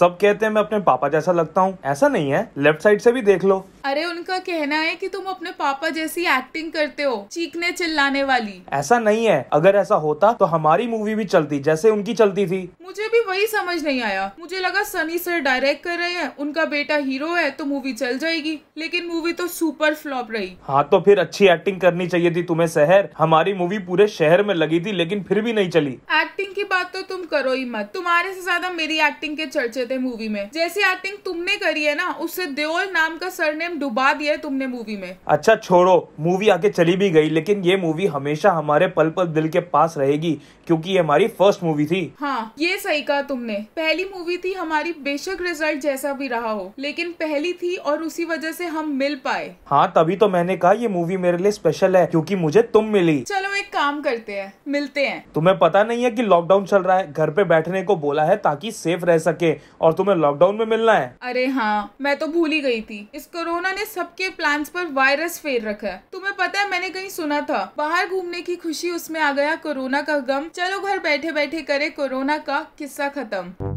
सब कहते हैं मैं अपने पापा जैसा लगता हूँ ऐसा नहीं है लेफ्ट साइड से भी देख लो अरे उनका कहना है कि तुम अपने पापा जैसी एक्टिंग करते हो चीखने चिल्लाने वाली ऐसा नहीं है अगर ऐसा होता तो हमारी मूवी भी चलती जैसे उनकी चलती थी मुझे भी वही समझ नहीं आया मुझे लगा सनी सर डायरेक्ट कर रहे हैं उनका बेटा हीरो है तो मूवी चल जाएगी लेकिन मूवी तो सुपर फ्लॉप रही हाँ तो फिर अच्छी एक्टिंग करनी चाहिए थी तुम्हें शहर हमारी मूवी पूरे शहर में लगी थी लेकिन फिर भी नहीं चली एक्टिंग की बात तो तुम करो ही मत तुम्हारे से ज्यादा मेरी एक्टिंग के चर्चे थे मूवी में जैसी एक्टिंग तुमने करी है ना उससे देओल नाम का ने टाइम डुबा दिया है तुमने मूवी में अच्छा छोड़ो मूवी आके चली भी गई लेकिन ये मूवी हमेशा हमारे पल पल दिल के पास रहेगी क्योंकि ये हमारी फर्स्ट मूवी थी हाँ ये सही कहा तुमने पहली मूवी थी हमारी बेशक रिजल्ट जैसा भी रहा हो लेकिन पहली थी और उसी वजह से हम मिल पाए हाँ तभी तो मैंने कहा ये मूवी मेरे लिए स्पेशल है क्योंकि मुझे तुम मिली चलो एक काम करते हैं मिलते हैं तुम्हें पता नहीं है कि लॉकडाउन चल रहा है घर पे बैठने को बोला है ताकि सेफ रह सके और तुम्हें लॉकडाउन में मिलना है अरे हाँ मैं तो भूल ही गई थी इस कोरोना ने सबके प्लान पर वायरस फेर रखा है तुम्हें पता है मैंने कहीं सुना था बाहर घूमने की खुशी उसमें आ गया कोरोना का गम चलो घर बैठे बैठे करे कोरोना का किस्सा खत्म